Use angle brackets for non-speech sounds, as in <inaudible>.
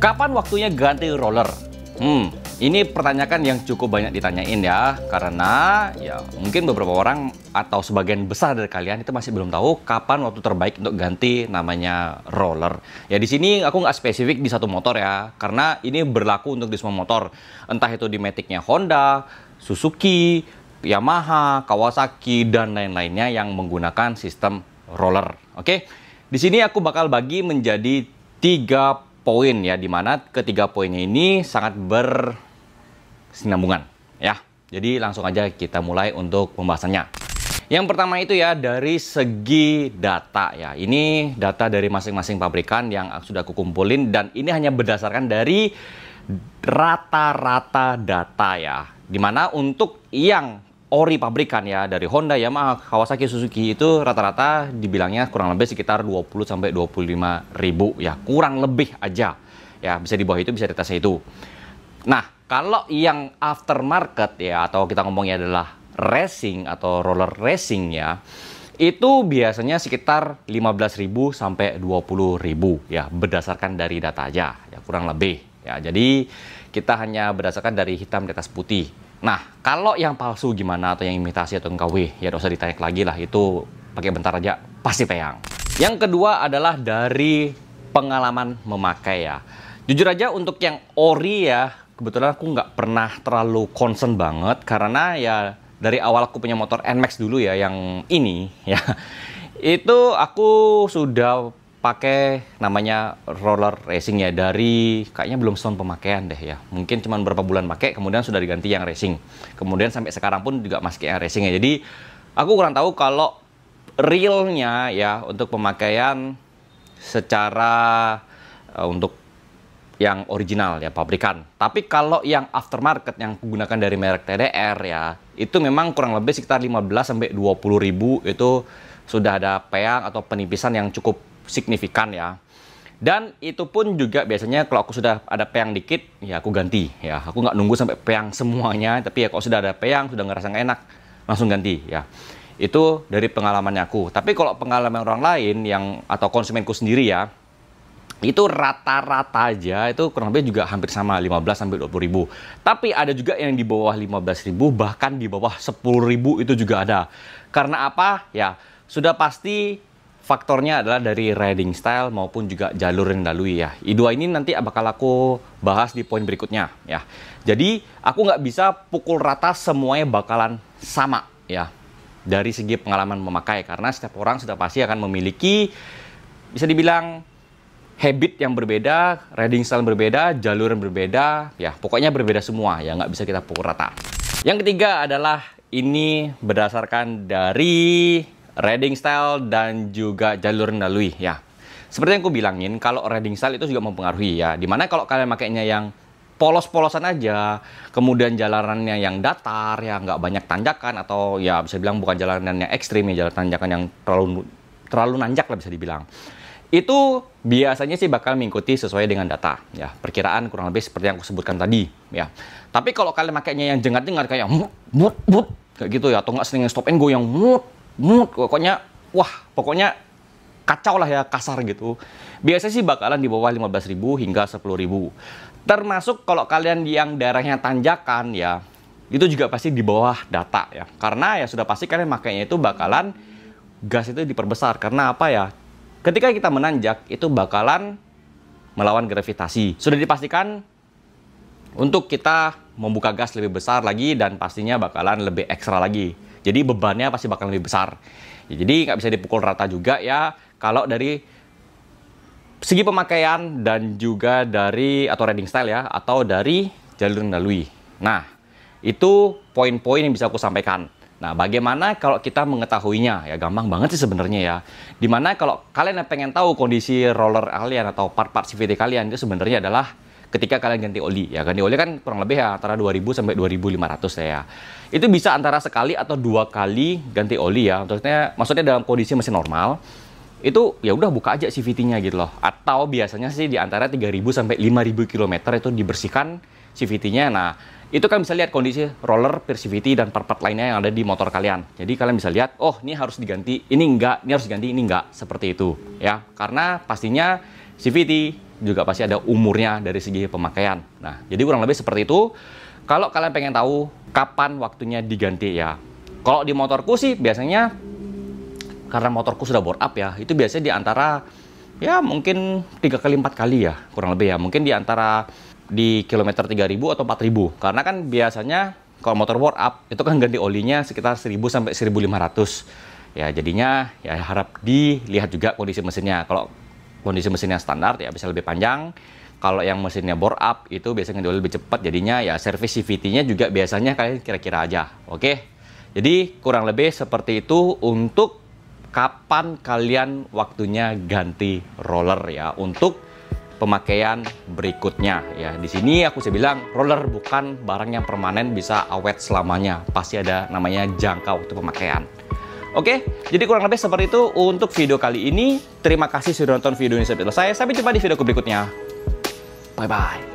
Kapan waktunya ganti roller? Hmm, ini pertanyaan yang cukup banyak ditanyain ya, karena ya mungkin beberapa orang atau sebagian besar dari kalian itu masih belum tahu kapan waktu terbaik untuk ganti namanya roller. Ya di sini aku nggak spesifik di satu motor ya, karena ini berlaku untuk di semua motor, entah itu di metiknya Honda, Suzuki, Yamaha, Kawasaki dan lain-lainnya yang menggunakan sistem roller. Oke, di sini aku bakal bagi menjadi tiga poin ya di mana ketiga poinnya ini sangat bersinambungan ya. Jadi langsung aja kita mulai untuk pembahasannya. Yang pertama itu ya dari segi data ya. Ini data dari masing-masing pabrikan yang sudah aku kumpulin dan ini hanya berdasarkan dari rata-rata data ya. Dimana untuk yang ori pabrikan ya dari Honda, Yamaha, Kawasaki, Suzuki itu rata-rata dibilangnya kurang lebih sekitar 20 sampai 25 ribu ya kurang lebih aja ya bisa di bawah itu bisa di atas itu. Nah kalau yang aftermarket ya atau kita ngomongnya adalah racing atau roller racing ya itu biasanya sekitar 15.000 sampai 20.000 ya berdasarkan dari data aja ya kurang lebih ya jadi kita hanya berdasarkan dari hitam di atas putih Nah, kalau yang palsu gimana atau yang imitasi atau enggak, wih, ya dosa ditanya lagi lah, itu pakai bentar aja, pasti peyang. Yang kedua adalah dari pengalaman memakai ya. Jujur aja untuk yang ori ya, kebetulan aku nggak pernah terlalu concern banget karena ya dari awal aku punya motor NMAX dulu ya yang ini ya <laughs> itu aku sudah pakai namanya roller racing ya dari kayaknya belum setahun pemakaian deh ya mungkin cuma beberapa bulan pakai kemudian sudah diganti yang racing kemudian sampai sekarang pun juga masih yang racing ya jadi aku kurang tahu kalau realnya ya untuk pemakaian secara uh, untuk yang original ya pabrikan tapi kalau yang aftermarket yang gunakan dari merek TDR ya itu memang kurang lebih sekitar 15 sampai 20 ribu itu sudah ada peang atau penipisan yang cukup signifikan ya. Dan itu pun juga biasanya kalau aku sudah ada peyang dikit, ya aku ganti. Ya, aku nggak nunggu sampai peyang semuanya, tapi ya kalau sudah ada peyang, sudah ngerasa nggak enak, langsung ganti. Ya, itu dari pengalamannya aku. Tapi kalau pengalaman orang lain yang atau konsumenku sendiri ya, itu rata-rata aja itu kurang lebih juga hampir sama 15 sampai 20 ribu. Tapi ada juga yang di bawah 15 ribu bahkan di bawah 10 ribu itu juga ada. Karena apa? Ya sudah pasti faktornya adalah dari riding style maupun juga jalur yang dilalui ya. I2 ini nanti bakal aku bahas di poin berikutnya ya. Jadi aku nggak bisa pukul rata semuanya bakalan sama ya dari segi pengalaman memakai karena setiap orang sudah pasti akan memiliki bisa dibilang habit yang berbeda, riding style yang berbeda, jalur yang berbeda, ya pokoknya berbeda semua ya nggak bisa kita pukul rata. Yang ketiga adalah ini berdasarkan dari riding style dan juga jalur nalui ya. Seperti yang aku bilangin, kalau riding style itu juga mempengaruhi ya. Dimana kalau kalian makainya yang polos-polosan aja, kemudian jalanannya yang datar, ya nggak banyak tanjakan atau ya bisa bilang bukan jalanan yang ekstrim ya, jalan tanjakan yang terlalu terlalu nanjak lah bisa dibilang. Itu biasanya sih bakal mengikuti sesuai dengan data, ya perkiraan kurang lebih seperti yang aku sebutkan tadi, ya. Tapi kalau kalian makainya yang jengat-jengat kayak <laughs> mut mut mut kayak gitu ya, atau nggak sering stop and go yang mut mood pokoknya wah pokoknya kacau lah ya kasar gitu. Biasanya sih bakalan di bawah 15.000 hingga 10.000. Termasuk kalau kalian yang daerahnya tanjakan ya itu juga pasti di bawah data ya. Karena ya sudah pasti kalian makanya itu bakalan gas itu diperbesar karena apa ya? Ketika kita menanjak itu bakalan melawan gravitasi. Sudah dipastikan untuk kita membuka gas lebih besar lagi dan pastinya bakalan lebih ekstra lagi. Jadi bebannya pasti bakal lebih besar. Ya, jadi nggak bisa dipukul rata juga ya kalau dari segi pemakaian dan juga dari atau riding style ya atau dari jalur melalui Nah, itu poin-poin yang bisa aku sampaikan. Nah, bagaimana kalau kita mengetahuinya? Ya, gampang banget sih sebenarnya ya. Dimana kalau kalian yang pengen tahu kondisi roller kalian atau part-part CVT kalian, itu sebenarnya adalah ketika kalian ganti oli ya ganti oli kan kurang lebih ya antara 2000 sampai 2500 ya itu bisa antara sekali atau dua kali ganti oli ya maksudnya maksudnya dalam kondisi mesin normal itu ya udah buka aja CVT-nya gitu loh atau biasanya sih di antara 3000 sampai 5000 km itu dibersihkan CVT-nya nah itu kan bisa lihat kondisi roller, per CVT dan part-part lainnya yang ada di motor kalian. Jadi kalian bisa lihat, oh ini harus diganti, ini enggak, ini harus diganti, ini enggak, seperti itu ya. Karena pastinya CVT juga pasti ada umurnya dari segi pemakaian. Nah, jadi kurang lebih seperti itu. Kalau kalian pengen tahu kapan waktunya diganti ya. Kalau di motorku sih biasanya karena motorku sudah bore up ya, itu biasanya di antara ya mungkin 3 kali 4 kali ya, kurang lebih ya. Mungkin di antara di kilometer 3000 atau 4000. Karena kan biasanya kalau motor bore up itu kan ganti olinya sekitar 1000 sampai 1500 ya jadinya ya harap dilihat juga kondisi mesinnya kalau kondisi mesinnya standar ya bisa lebih panjang. Kalau yang mesinnya bore up itu biasanya jauh lebih cepat jadinya ya service CVT-nya juga biasanya kalian kira-kira aja. Oke. Jadi kurang lebih seperti itu untuk kapan kalian waktunya ganti roller ya untuk pemakaian berikutnya ya. Di sini aku bisa bilang roller bukan barang yang permanen bisa awet selamanya. Pasti ada namanya jangka waktu pemakaian. Oke, jadi kurang lebih seperti itu untuk video kali ini. Terima kasih sudah nonton video ini sampai selesai. Sampai jumpa di video berikutnya. Bye-bye.